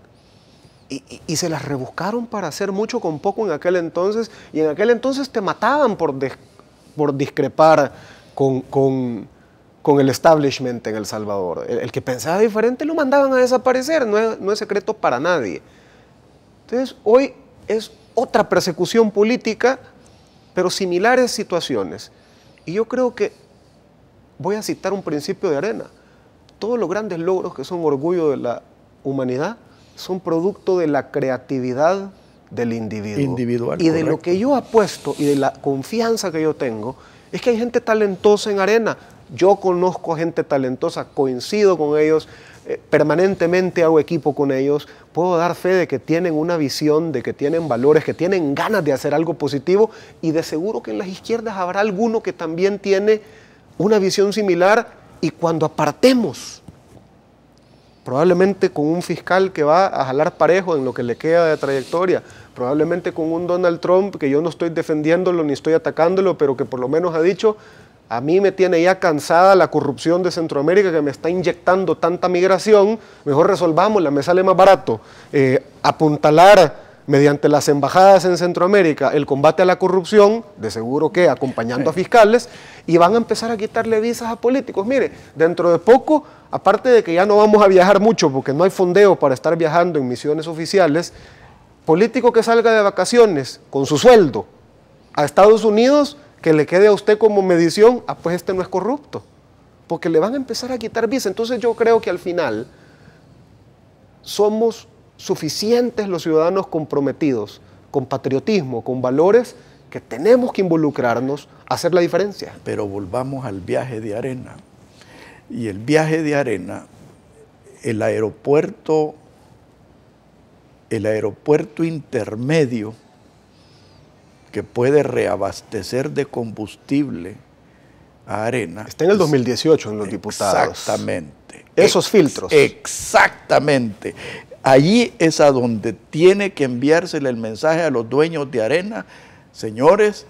Speaker 2: y, se las rebuscaron para hacer mucho con poco en aquel entonces. Y en aquel entonces te mataban por, por discrepar con con el establishment en El Salvador. El, que pensaba diferente lo mandaban a desaparecer, no es, no es secreto para nadie. Entonces, hoy es otra persecución política, pero similares situaciones. Y yo creo que voy a citar un principio de arena. Todos los grandes logros que son orgullo de la humanidad son producto de la creatividad del individuo. Individual, y de lo que yo apuesto y de la confianza que yo tengo es que hay gente talentosa en arena, yo conozco gente talentosa, coincido con ellos, eh, permanentemente hago equipo con ellos, puedo dar fe de que tienen una visión, de que tienen valores, que tienen ganas de hacer algo positivo y de seguro que en las izquierdas habrá alguno que también tiene una visión similar y cuando apartemos, probablemente con un fiscal que va a jalar parejo en lo que le queda de trayectoria, probablemente con un Donald Trump que yo no estoy defendiéndolo ni estoy atacándolo, pero que por lo menos ha dicho, a mí me tiene ya cansada la corrupción de Centroamérica que me está inyectando tanta migración, mejor resolvámosla, me sale más barato. Eh, apuntalar mediante las embajadas en Centroamérica el combate a la corrupción, de seguro que acompañando a fiscales, y van a empezar a quitarle visas a políticos. Mire, dentro de poco, aparte de que ya no vamos a viajar mucho porque no hay fondeo para estar viajando en misiones oficiales, político que salga de vacaciones con su sueldo a Estados Unidos que le quede a usted como medición, ah, pues este no es corrupto, porque le van a empezar a quitar visa. Entonces yo creo que al final somos suficientes los ciudadanos comprometidos con patriotismo, con valores, que tenemos que involucrarnos
Speaker 1: a hacer la diferencia. Pero volvamos al viaje de arena. Y el viaje de arena, el aeropuerto, el aeropuerto intermedio, que puede reabastecer de combustible a Arena. Está en el 2018 en los diputados. Exactamente. Esos filtros. Exactamente. Allí es a donde tiene que enviársele el mensaje a los dueños de Arena, señores,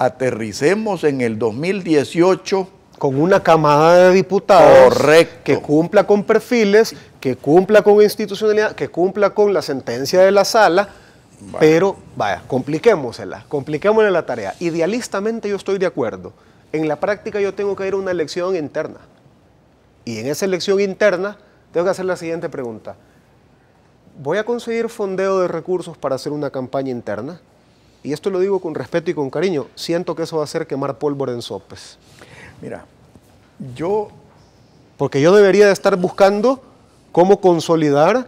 Speaker 1: aterricemos en el 2018 con una camada de diputados Correcto. que
Speaker 2: cumpla con perfiles, que cumpla con institucionalidad, que cumpla con la sentencia de la sala pero, vaya, compliquémosela, compliquémosle la tarea. Idealistamente yo estoy de acuerdo. En la práctica yo tengo que ir a una elección interna. Y en esa elección interna tengo que hacer la siguiente pregunta. ¿Voy a conseguir fondeo de recursos para hacer una campaña interna? Y esto lo digo con respeto y con cariño. Siento que eso va a hacer quemar pólvora en sopes. Mira, yo... Porque yo debería de estar buscando cómo consolidar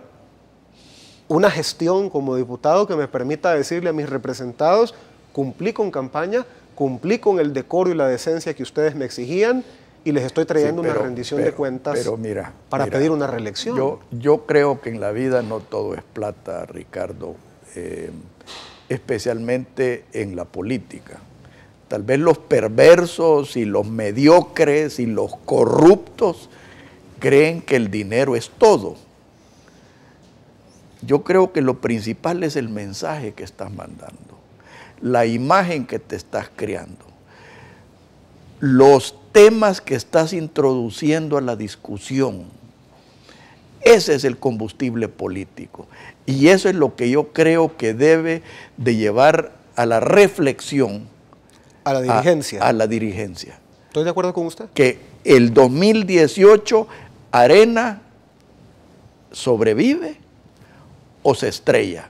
Speaker 2: una gestión como diputado que me permita decirle a mis representados, cumplí con campaña, cumplí con el decoro y la decencia que ustedes me exigían y les estoy trayendo una rendición de cuentas pero
Speaker 1: para pedir una reelección. Yo, creo que en la vida no todo es plata, Ricardo, eh, especialmente en la política. Tal vez los perversos y los mediocres y los corruptos creen que el dinero es todo yo creo que lo principal es el mensaje que estás mandando, la imagen que te estás creando, los temas que estás introduciendo a la discusión. Ese es el combustible político y eso es lo que yo creo que debe de llevar a la reflexión. A la dirigencia. A, la dirigencia. Estoy de acuerdo con usted. Que el 2018 Arena sobrevive o se estrella.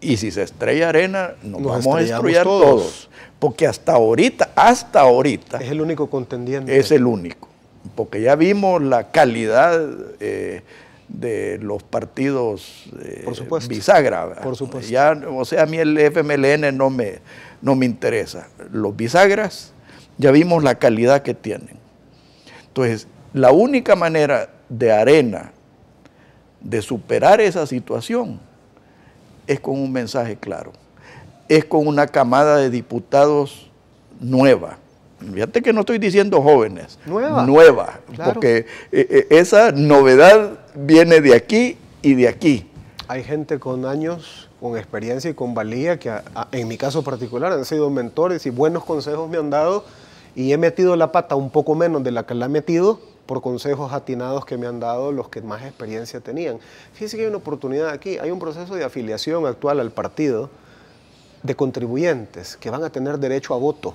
Speaker 1: Y si se estrella arena, nos, vamos a destruir todos. Porque hasta ahorita, hasta ahorita... Es el único contendiente. Es el único. Porque ya vimos la calidad eh, de los partidos eh, Por supuesto. bisagra. Por supuesto. o sea, a mí el FMLN no me, no me interesa. Los bisagras, ya vimos la calidad que tienen. Entonces, la única manera de arena de superar esa situación es con un mensaje claro, es con una camada de diputados nueva. Fíjate que no estoy diciendo jóvenes, nueva, nueva porque eh, eh, esa novedad viene de aquí y de aquí.
Speaker 2: Hay gente con años, con experiencia y con valía que en mi caso particular han sido mentores y buenos consejos me han dado y he metido la pata un poco menos de la que la ha metido por consejos atinados que me han dado los que más experiencia tenían. Fíjese que hay una oportunidad aquí, hay un proceso de afiliación actual al partido de contribuyentes que van a tener derecho a voto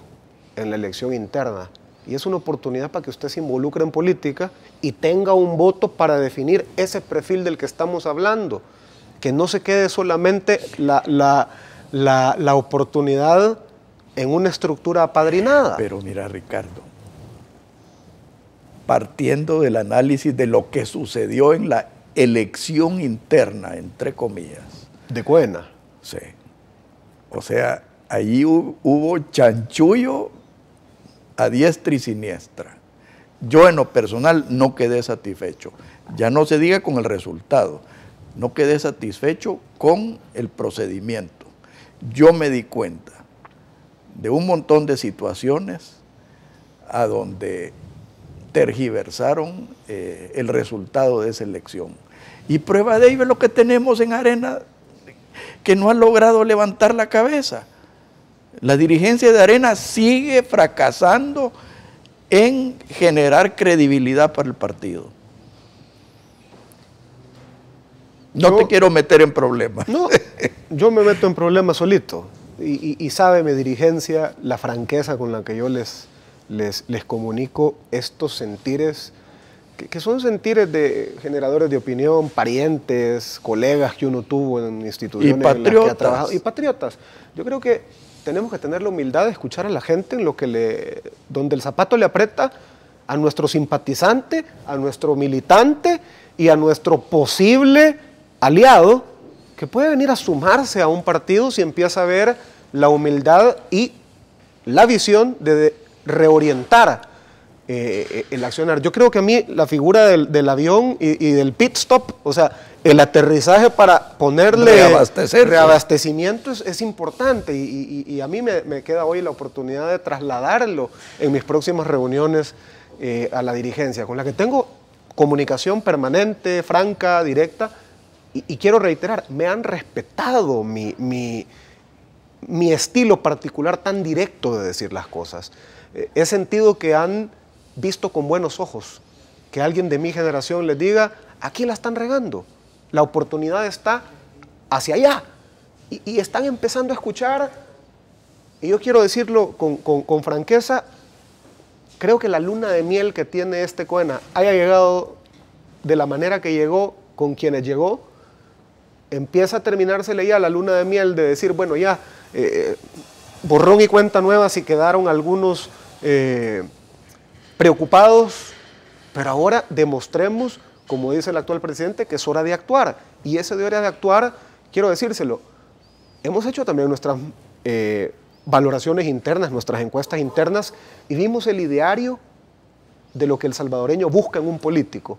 Speaker 2: en la elección interna. Y es una oportunidad para que usted se involucre en política y tenga un voto para definir ese perfil del que estamos hablando. Que no se quede solamente la, la, la, la oportunidad
Speaker 1: en una estructura
Speaker 2: apadrinada. Pero
Speaker 1: mira, Ricardo, partiendo del análisis de lo que sucedió en la elección interna, entre comillas. ¿De Cuena? Sí. O sea, allí hubo, hubo chanchullo a diestra y siniestra. Yo en lo personal no quedé satisfecho. Ya no se diga con el resultado. No quedé satisfecho con el procedimiento. Yo me di cuenta de un montón de situaciones a donde tergiversaron eh, el resultado de esa elección. Y prueba de ello es lo que tenemos en Arena, que no ha logrado levantar la cabeza. La dirigencia de Arena sigue fracasando en generar credibilidad para el partido. No te quiero meter en problemas. yo me meto en problemas solito. y sabe mi
Speaker 2: dirigencia la franqueza con la que yo les, les, comunico estos sentires, que, son sentires de generadores de opinión, parientes, colegas que uno tuvo en instituciones en las que ha trabajado, y patriotas. Yo creo que tenemos que tener la humildad de escuchar a la gente en lo que le, donde el zapato le aprieta a nuestro simpatizante, a nuestro militante y a nuestro posible aliado que puede venir a sumarse a un partido si empieza a ver la humildad y la visión de reorientar eh, eh, el accionar. Yo creo que a mí la figura del, avión y, del pit stop, o sea, el aterrizaje para ponerle reabastecimiento es, importante y, a mí me, queda hoy la oportunidad de trasladarlo en mis próximas reuniones eh, a la dirigencia, con la que tengo comunicación permanente, franca, directa, y, quiero reiterar, me han respetado mi, mi estilo particular tan directo de decir las cosas he sentido que han visto con buenos ojos que alguien de mi generación les diga, aquí la están regando, la oportunidad está hacia allá. Y, están empezando a escuchar, y yo quiero decirlo con, franqueza, creo que la luna de miel que tiene este Coena haya llegado de la manera que llegó, con quienes llegó, empieza a terminársele ya la luna de miel de decir, bueno, ya eh, borrón y cuenta nueva si quedaron algunos eh, preocupados, pero ahora demostremos, como dice el actual presidente, que es hora de actuar. Y ese de hora de actuar, quiero decírselo, hemos hecho también nuestras eh, valoraciones internas, nuestras encuestas internas, y vimos el ideario de lo que el salvadoreño busca en un político.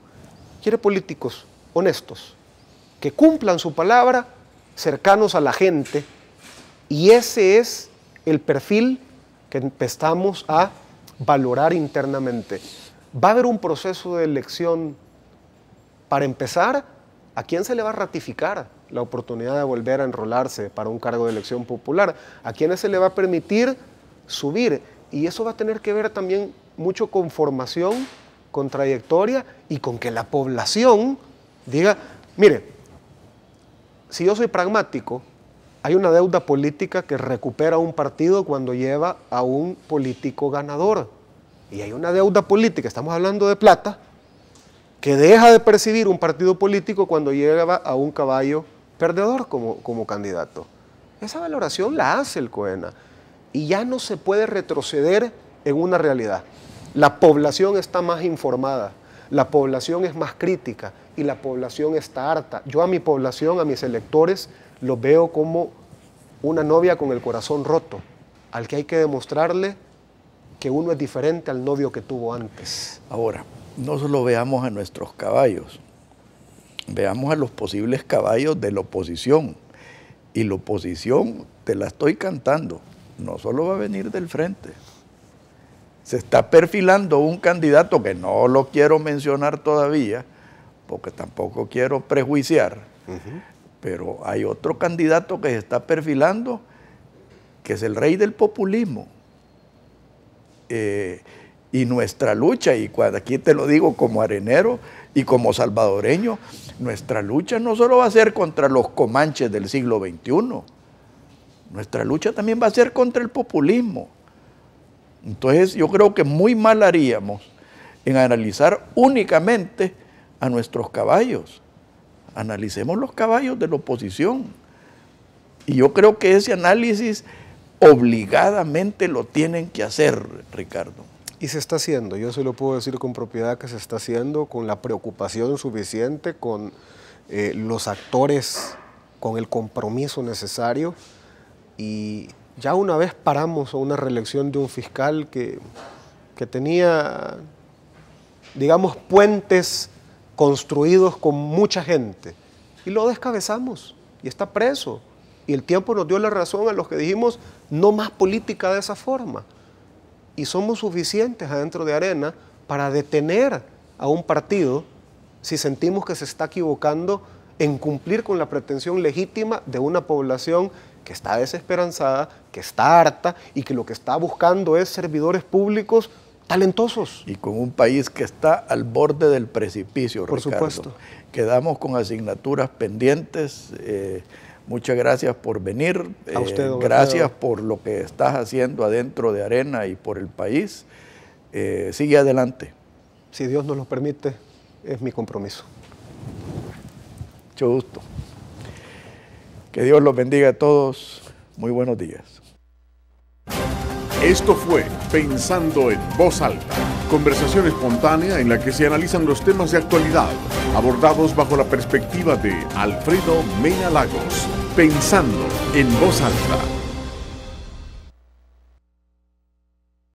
Speaker 2: Quiere políticos honestos, que cumplan su palabra, cercanos a la gente, y ese es el perfil que empezamos a valorar internamente. Va a haber un proceso de elección para empezar, ¿a quién se le va a ratificar la oportunidad de volver a enrolarse para un cargo de elección popular? ¿A quiénes se le va a permitir subir? Y eso va a tener que ver también mucho con formación, con trayectoria y con que la población diga, mire, si yo soy pragmático, hay una deuda política que recupera un partido cuando lleva a un político ganador. Y hay una deuda política, estamos hablando de plata, que deja de percibir un partido político cuando lleva a un caballo perdedor como, como candidato. Esa valoración la hace el COENA y ya no se puede retroceder en una realidad. La población está más informada, la población es más crítica y la población está harta. Yo a mi población, a mis electores, lo veo como una novia con el corazón roto, al que hay que demostrarle que uno es diferente al novio que tuvo antes.
Speaker 1: Ahora, no solo veamos a nuestros caballos, veamos a los posibles caballos de la oposición. Y la oposición, te la estoy cantando, no solo va a venir del frente. Se está perfilando un candidato que no lo quiero mencionar todavía, porque tampoco quiero prejuiciar, pero hay otro candidato que se está perfilando, que es el rey del populismo. Eh, y nuestra lucha, y aquí te lo digo como arenero y como salvadoreño, nuestra lucha no solo va a ser contra los comanches del siglo XXI, nuestra lucha también va a ser contra el populismo. Entonces yo creo que muy mal haríamos en analizar únicamente a nuestros caballos analicemos los caballos de la oposición. Y yo creo que ese análisis obligadamente lo tienen que hacer, Ricardo.
Speaker 2: Y se está haciendo, yo se lo puedo decir con propiedad que se está haciendo, con la preocupación suficiente, con eh, los actores, con el compromiso necesario. Y ya una vez paramos a una reelección de un fiscal que, que tenía, digamos, puentes construidos con mucha gente. Y lo descabezamos y está preso. Y el tiempo nos dio la razón a los que dijimos no más política de esa forma. Y somos suficientes adentro de Arena para detener a un partido si sentimos que se está equivocando en cumplir con la pretensión legítima de una población que está desesperanzada, que está harta y
Speaker 1: que lo que está buscando es servidores públicos talentosos. Y con un país que está al borde del precipicio, Por supuesto. Quedamos con asignaturas pendientes. Eh, muchas gracias por venir. A usted, eh, gracias por lo que estás haciendo adentro de Arena y por el país. Eh, sigue adelante. Si Dios nos lo permite, es mi compromiso. Mucho gusto. Que Dios los bendiga a todos. Muy buenos días. Esto fue Pensando en Voz Alta, conversación espontánea en la que se analizan los temas de actualidad, abordados bajo la perspectiva de Alfredo Mena Lagos. Pensando en Voz Alta.